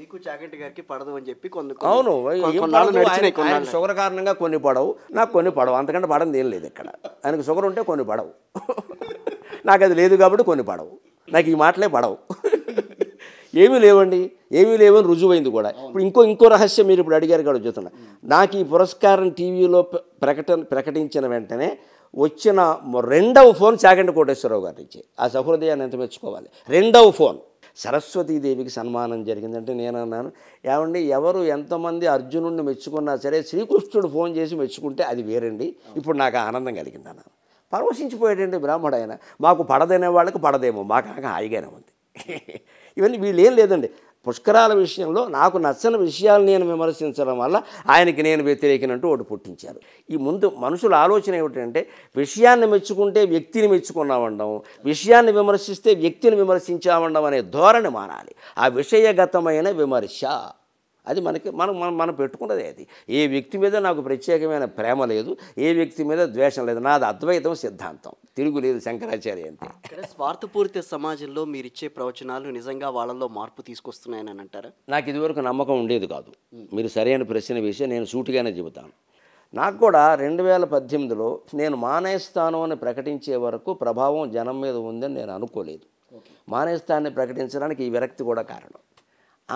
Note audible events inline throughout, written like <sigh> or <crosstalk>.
మీకు చాగంటి గారికి పడదు అని చెప్పి కొన్ని అవును షుగర్ కారణంగా కొన్ని పడవు నాకు కొన్ని పడవు అంతకంటే పడంది ఏం లేదు ఇక్కడ ఆయనకు షుగర్ ఉంటే కొన్ని పడవు నాకు అది లేదు కాబట్టి కొన్ని పడవు నాకు ఈ మాటలే పడవు ఏమీ లేవండి ఏమీ లేవని రుజువైంది కూడా ఇప్పుడు ఇంకో ఇంకో రహస్యం మీరు ఇప్పుడు అడిగారు కూడా చూస్తున్నా నాకు ఈ పురస్కారం టీవీలో ప్రకటన ప్రకటించిన వెంటనే వచ్చిన రెండవ ఫోన్ చాకండి కోటేశ్వరరావు గారి నుంచి ఆ సహృదయాన్ని ఎంత మెచ్చుకోవాలి రెండవ ఫోన్ సరస్వతీదేవికి సన్మానం జరిగిందంటే నేను అన్నాను ఏమండి ఎవరు ఎంతమంది అర్జునుడిని మెచ్చుకున్నా సరే శ్రీకృష్ణుడు ఫోన్ చేసి మెచ్చుకుంటే అది వేరండి ఇప్పుడు నాకు ఆనందం కలిగింది అన్నాను పరవశించిపోయాడండి బ్రాహ్మడు ఆయన మాకు పడదనే వాళ్ళకి పడదేమో మాకు హాయిగానే ఉంది <laughs> ఇవన్నీ వీళ్ళు ఏం లేదండి పుష్కరాల విషయంలో నాకు నచ్చని విషయాలు నేను విమర్శించడం వల్ల ఆయనకి నేను వ్యతిరేకినట్టు ఒకటి పుట్టించారు ఈ ముందు మనుషుల ఆలోచన ఏమిటంటే విషయాన్ని మెచ్చుకుంటే వ్యక్తిని మెచ్చుకున్నామండం విషయాన్ని విమర్శిస్తే వ్యక్తిని విమర్శించామండం అనే ధోరణి మారాలి ఆ విషయగతమైన విమర్శ అది మనకి మనం మనం మనం పెట్టుకున్నది అది ఏ వ్యక్తి మీద నాకు ప్రత్యేకమైన ప్రేమ లేదు ఏ వ్యక్తి మీద ద్వేషం లేదు నాది అద్వైతం సిద్ధాంతం తిరుగులేదు శంకరాచార్య అంతే స్వార్థపూరిత సమాజంలో మీరు ఇచ్చే ప్రవచనాలు నిజంగా వాళ్ళల్లో మార్పు తీసుకొస్తున్నాయని అంటారా నాకు ఇదివరకు నమ్మకం ఉండేది కాదు మీరు సరైన ప్రశ్న వేసి నేను సూటిగానే చెబుతాను నాకు కూడా రెండు వేల పద్దెనిమిదిలో నేను మానేస్తాను అని ప్రకటించే వరకు ప్రభావం జనం మీద ఉందని నేను అనుకోలేదు మానేస్తాన్ని ప్రకటించడానికి ఈ విరక్తి కూడా కారణం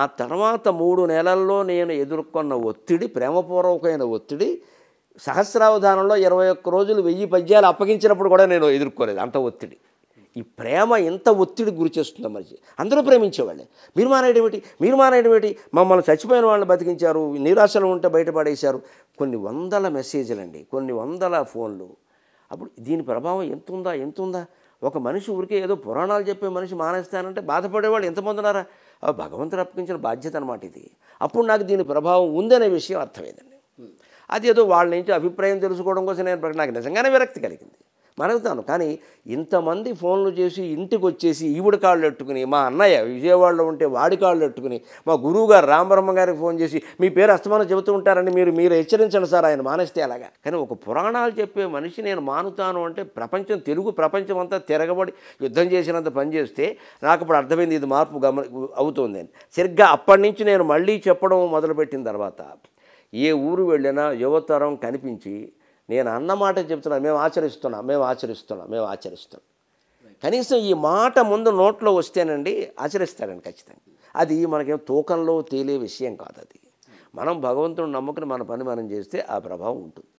ఆ తర్వాత మూడు నెలల్లో నేను ఎదుర్కొన్న ఒత్తిడి ప్రేమపూర్వకమైన ఒత్తిడి సహస్రావధానంలో ఇరవై ఒక్క రోజులు వెయ్యి పద్యాలు అప్పగించినప్పుడు కూడా నేను ఎదుర్కోలేదు అంత ఒత్తిడి ఈ ప్రేమ ఎంత ఒత్తిడి గురి చేస్తుందో మనిషి అందరూ ప్రేమించేవాళ్ళే మీరు మానేయడమేటి మీరు మానేయడమేటి మమ్మల్ని చచ్చిపోయిన వాళ్ళని బతికించారు నిరాశలు ఉంటే బయటపడేశారు కొన్ని వందల అండి కొన్ని వందల ఫోన్లు అప్పుడు దీని ప్రభావం ఎంత ఉందా ఎంత ఉందా ఒక మనిషి ఊరికే ఏదో పురాణాలు చెప్పే మనిషి మానేస్తానంటే బాధపడేవాళ్ళు ఎంతమంది ఉన్నారా భగవంతుడు అప్పగించిన బాధ్యత అనమాట ఇది అప్పుడు నాకు దీని ప్రభావం ఉందనే విషయం అర్థమైందండి అది ఏదో వాళ్ళ నుంచి అభిప్రాయం తెలుసుకోవడం కోసం నేను నాకు నిజంగానే విరక్తి కలిగింది మరుగుతాను కానీ ఇంతమంది ఫోన్లు చేసి ఇంటికి వచ్చేసి ఈవిడ కాళ్ళు పెట్టుకుని మా అన్నయ్య విజయవాడలో ఉంటే వాడి కాళ్ళు పెట్టుకుని మా గురువు గారు రామబ్రహ్మ గారికి ఫోన్ చేసి మీ పేరు అస్తమానం చెబుతూ ఉంటారని మీరు మీరు హెచ్చరించండి సార్ ఆయన మానేస్తే అలాగా కానీ ఒక పురాణాలు చెప్పే మనిషి నేను మానుతాను అంటే ప్రపంచం తెలుగు ప్రపంచం అంతా తిరగబడి యుద్ధం చేసినంత పనిచేస్తే నాకు ఇప్పుడు అర్థమైంది ఇది మార్పు గమని అవుతుంది అని సరిగ్గా అప్పటి నుంచి నేను మళ్ళీ చెప్పడం మొదలుపెట్టిన తర్వాత ఏ ఊరు వెళ్ళినా యువతరం కనిపించి నేను అన్నమాట చెప్తున్నా మేము ఆచరిస్తున్నాం మేము ఆచరిస్తున్నాం మేము ఆచరిస్తున్నాం కనీసం ఈ మాట ముందు నోట్లో వస్తేనండి ఆచరిస్తాడండి ఖచ్చితంగా అది మనకేం తూకంలో తేలే విషయం కాదు అది మనం భగవంతుడు నమ్ముకుని మన పని మనం చేస్తే ఆ ప్రభావం ఉంటుంది